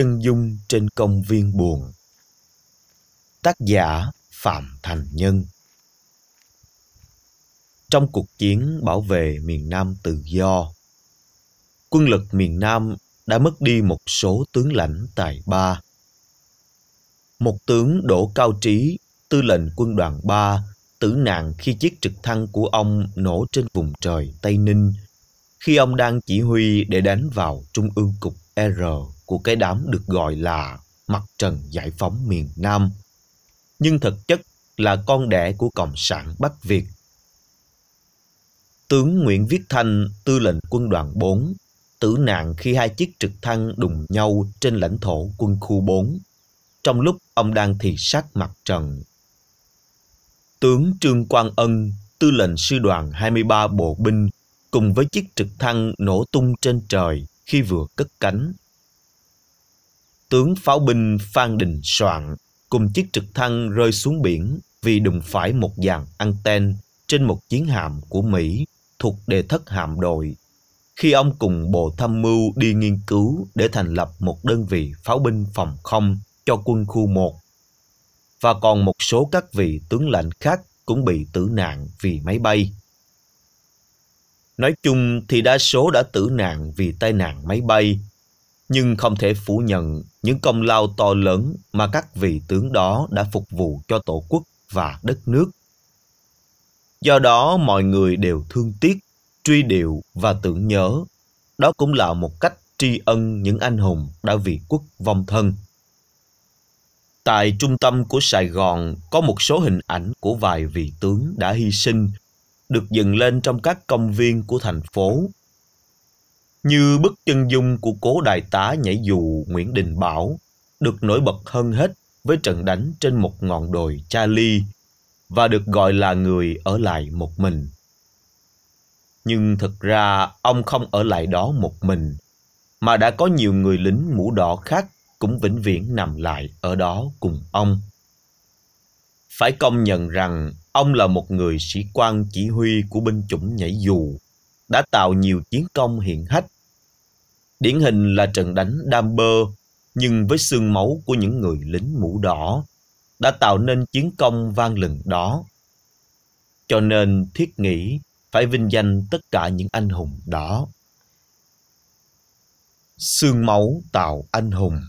Chân dung trên công viên buồn Tác giả Phạm Thành Nhân Trong cuộc chiến bảo vệ miền Nam tự do, quân lực miền Nam đã mất đi một số tướng lãnh tài ba. Một tướng Đỗ Cao Trí, tư lệnh quân đoàn ba tử nạn khi chiếc trực thăng của ông nổ trên vùng trời Tây Ninh, khi ông đang chỉ huy để đánh vào Trung ương Cục R của cái đám được gọi là mặt trận giải phóng miền Nam, nhưng thực chất là con đẻ của Cộng sản Bắc Việt. Tướng Nguyễn Viết Thanh, tư lệnh quân đoàn 4, tử nạn khi hai chiếc trực thăng đụng nhau trên lãnh thổ quân khu 4, trong lúc ông đang thị sát mặt trận. Tướng Trương Quang Ân, tư lệnh sư đoàn 23 bộ binh, cùng với chiếc trực thăng nổ tung trên trời khi vừa cất cánh tướng pháo binh Phan Đình Soạn cùng chiếc trực thăng rơi xuống biển vì đụng phải một dàn anten trên một chiến hạm của Mỹ thuộc đề thất hạm đội. Khi ông cùng Bộ Tham mưu đi nghiên cứu để thành lập một đơn vị pháo binh phòng không cho quân khu 1 và còn một số các vị tướng lãnh khác cũng bị tử nạn vì máy bay. Nói chung thì đa số đã tử nạn vì tai nạn máy bay nhưng không thể phủ nhận những công lao to lớn mà các vị tướng đó đã phục vụ cho tổ quốc và đất nước. Do đó mọi người đều thương tiếc, truy điệu và tưởng nhớ. Đó cũng là một cách tri ân những anh hùng đã vì quốc vong thân. Tại trung tâm của Sài Gòn có một số hình ảnh của vài vị tướng đã hy sinh được dựng lên trong các công viên của thành phố như bức chân dung của cố đại tá nhảy dù Nguyễn Đình Bảo, được nổi bật hơn hết với trận đánh trên một ngọn đồi ly và được gọi là người ở lại một mình. Nhưng thực ra ông không ở lại đó một mình, mà đã có nhiều người lính mũ đỏ khác cũng vĩnh viễn nằm lại ở đó cùng ông. Phải công nhận rằng ông là một người sĩ quan chỉ huy của binh chủng nhảy dù đã tạo nhiều chiến công hiển hách. Điển hình là trận đánh Đam Bơ, nhưng với xương máu của những người lính mũ đỏ, đã tạo nên chiến công vang lừng đó. Cho nên thiết nghĩ phải vinh danh tất cả những anh hùng đó. Sương máu tạo anh hùng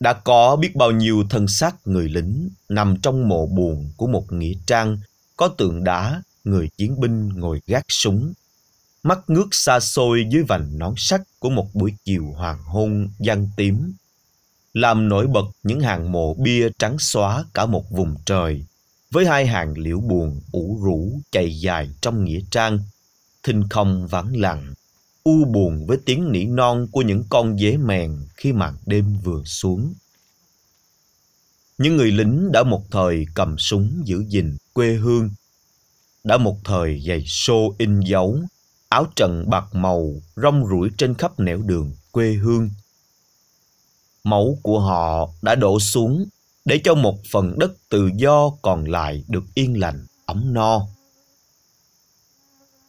đã có biết bao nhiêu thân xác người lính nằm trong mộ buồn của một nghĩa trang có tượng đá người chiến binh ngồi gác súng, mắt ngước xa xôi dưới vành nón sắt của một buổi chiều hoàng hôn giăng tím, làm nổi bật những hàng mộ bia trắng xóa cả một vùng trời, với hai hàng liễu buồn ủ rũ chạy dài trong nghĩa trang, thinh không vắng lặng, u buồn với tiếng nỉ non của những con dế mèn khi màn đêm vừa xuống. Những người lính đã một thời cầm súng giữ gìn quê hương đã một thời giày xô in dấu, áo trần bạc màu rong ruổi trên khắp nẻo đường quê hương. Máu của họ đã đổ xuống để cho một phần đất tự do còn lại được yên lành, ấm no.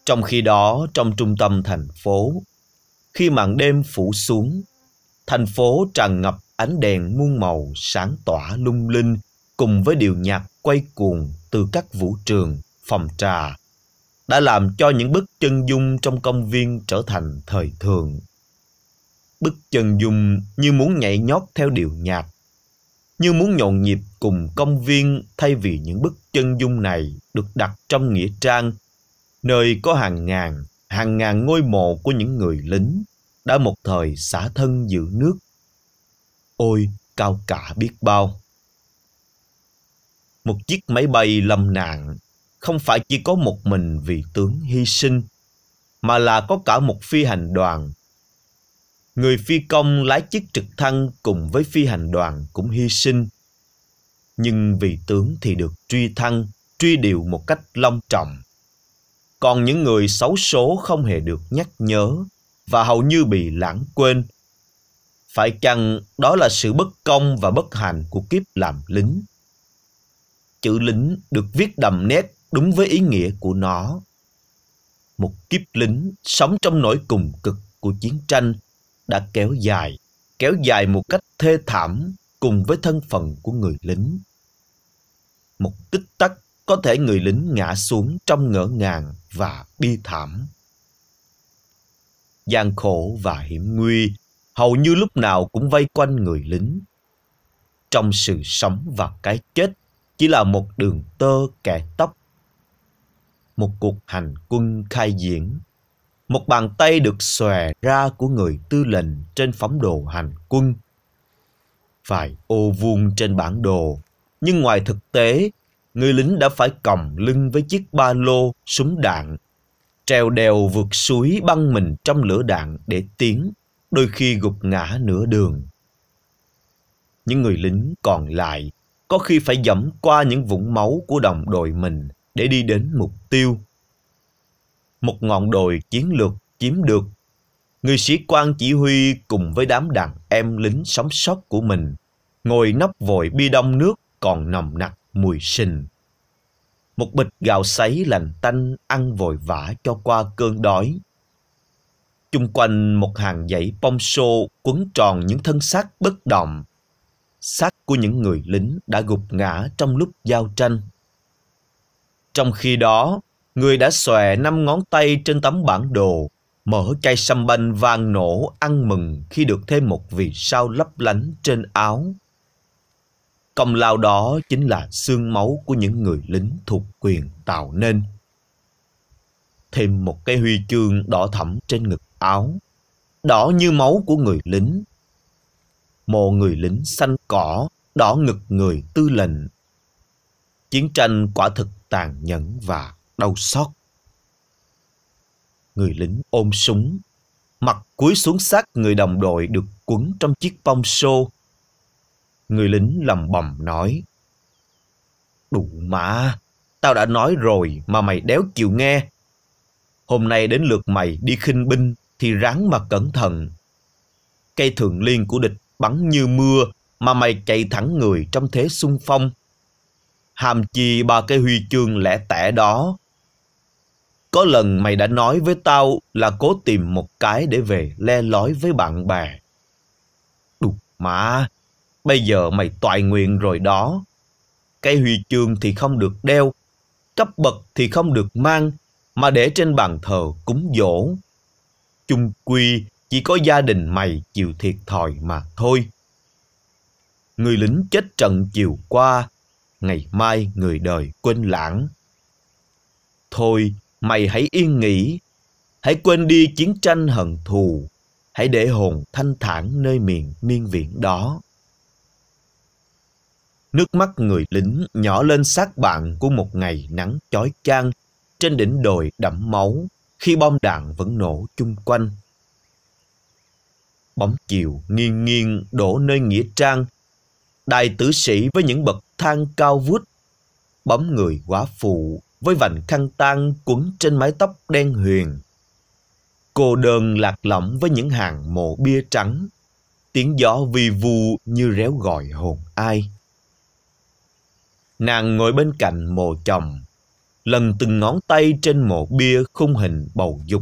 Trong khi đó, trong trung tâm thành phố, khi màn đêm phủ xuống, thành phố tràn ngập ánh đèn muôn màu sáng tỏa lung linh cùng với điều nhạc quay cuồng từ các vũ trường phòng trà đã làm cho những bức chân dung trong công viên trở thành thời thường. Bức chân dung như muốn nhảy nhót theo điệu nhạc, như muốn nhộn nhịp cùng công viên thay vì những bức chân dung này được đặt trong nghĩa trang, nơi có hàng ngàn, hàng ngàn ngôi mộ của những người lính đã một thời xả thân giữ nước. Ôi, cao cả biết bao! Một chiếc máy bay lâm nạn không phải chỉ có một mình vị tướng hy sinh, mà là có cả một phi hành đoàn. Người phi công lái chiếc trực thăng cùng với phi hành đoàn cũng hy sinh. Nhưng vị tướng thì được truy thăng, truy điều một cách long trọng. Còn những người xấu số không hề được nhắc nhớ và hầu như bị lãng quên. Phải chăng đó là sự bất công và bất hạnh của kiếp làm lính? Chữ lính được viết đậm nét đúng với ý nghĩa của nó. Một kiếp lính sống trong nỗi cùng cực của chiến tranh đã kéo dài, kéo dài một cách thê thảm cùng với thân phận của người lính. Một tích tắc có thể người lính ngã xuống trong ngỡ ngàng và bi thảm. Gian khổ và hiểm nguy hầu như lúc nào cũng vây quanh người lính. Trong sự sống và cái chết chỉ là một đường tơ kẻ tóc một cuộc hành quân khai diễn. Một bàn tay được xòe ra của người tư lệnh trên phóng đồ hành quân. phải ô vuông trên bản đồ, nhưng ngoài thực tế, người lính đã phải còng lưng với chiếc ba lô, súng đạn, treo đèo vượt suối băng mình trong lửa đạn để tiến, đôi khi gục ngã nửa đường. Những người lính còn lại có khi phải dẫm qua những vũng máu của đồng đội mình để đi đến mục tiêu. Một ngọn đồi chiến lược chiếm được, người sĩ quan chỉ huy cùng với đám đàn em lính sống sót của mình ngồi nắp vội bi đông nước còn nồng nặc mùi sình. Một bịch gạo sấy lành tanh ăn vội vã cho qua cơn đói. Chung quanh một hàng dãy bông xô quấn tròn những thân xác bất động. Xác của những người lính đã gục ngã trong lúc giao tranh. Trong khi đó, người đã xòe năm ngón tay trên tấm bản đồ, mở chai sâm banh vang nổ ăn mừng khi được thêm một vì sao lấp lánh trên áo. Công lao đó chính là xương máu của những người lính thuộc quyền tạo nên. Thêm một cái huy chương đỏ thẫm trên ngực áo, đỏ như máu của người lính. Mộ người lính xanh cỏ, đỏ ngực người tư lệnh. Chiến tranh quả thực tàn nhẫn và đau xót. Người lính ôm súng, mặt cúi xuống xác người đồng đội được quấn trong chiếc bông xô. Người lính lầm bầm nói, Đủ mà, tao đã nói rồi mà mày đéo chịu nghe. Hôm nay đến lượt mày đi khinh binh thì ráng mà cẩn thận. Cây thường liên của địch bắn như mưa mà mày chạy thẳng người trong thế xung phong hàm chi ba cái huy chương lẻ tẻ đó. Có lần mày đã nói với tao là cố tìm một cái để về le lói với bạn bè. Đục mà, bây giờ mày toại nguyện rồi đó. Cái huy chương thì không được đeo, cấp bậc thì không được mang, mà để trên bàn thờ cúng dỗ. Chung quy chỉ có gia đình mày chịu thiệt thòi mà thôi. Người lính chết trận chiều qua ngày mai người đời quên lãng. Thôi, mày hãy yên nghỉ, hãy quên đi chiến tranh hận thù, hãy để hồn thanh thản nơi miền miên viện đó. Nước mắt người lính nhỏ lên sát bạn của một ngày nắng chói chang trên đỉnh đồi đẫm máu khi bom đạn vẫn nổ chung quanh. Bóng chiều nghiêng nghiêng đổ nơi nghĩa trang đại tử sĩ với những bậc thang cao vút, bóng người quá phụ với vành khăn tang quấn trên mái tóc đen huyền. Cô đơn lạc lõng với những hàng mộ bia trắng, tiếng gió vi vu như réo gọi hồn ai. Nàng ngồi bên cạnh mộ chồng, lần từng ngón tay trên mộ bia khung hình bầu dục,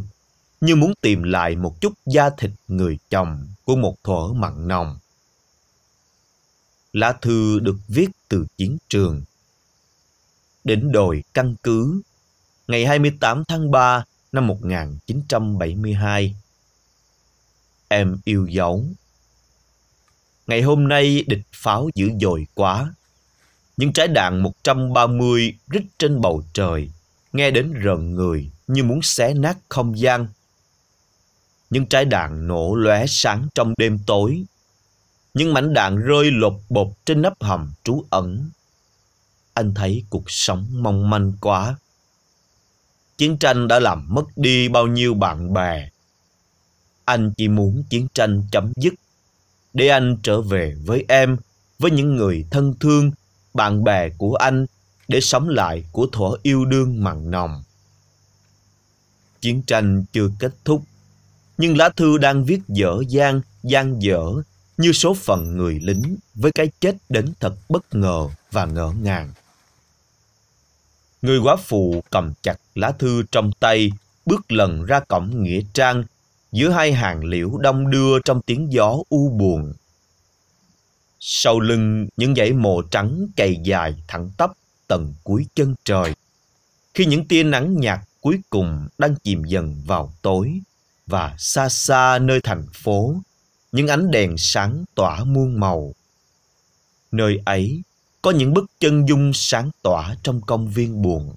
như muốn tìm lại một chút da thịt người chồng của một thuở mặn nồng. Lá thư được viết từ chiến trường. Đến đồi căn cứ, ngày 28 tháng 3 năm 1972. Em yêu dấu. Ngày hôm nay địch pháo dữ dội quá. Những trái đạn 130 rít trên bầu trời, nghe đến rợn người như muốn xé nát không gian. Những trái đạn nổ lóe sáng trong đêm tối những mảnh đạn rơi lột bột trên nắp hầm trú ẩn. Anh thấy cuộc sống mong manh quá. Chiến tranh đã làm mất đi bao nhiêu bạn bè. Anh chỉ muốn chiến tranh chấm dứt, để anh trở về với em, với những người thân thương, bạn bè của anh, để sống lại của thuở yêu đương mặn nồng. Chiến tranh chưa kết thúc, nhưng lá thư đang viết dở dang, dang dở như số phận người lính với cái chết đến thật bất ngờ và ngỡ ngàng. Người quá phụ cầm chặt lá thư trong tay, bước lần ra cổng nghĩa trang giữa hai hàng liễu đông đưa trong tiếng gió u buồn. Sau lưng những dãy mộ trắng cày dài thẳng tắp tận cuối chân trời, khi những tia nắng nhạt cuối cùng đang chìm dần vào tối và xa xa nơi thành phố những ánh đèn sáng tỏa muôn màu. Nơi ấy có những bức chân dung sáng tỏa trong công viên buồn.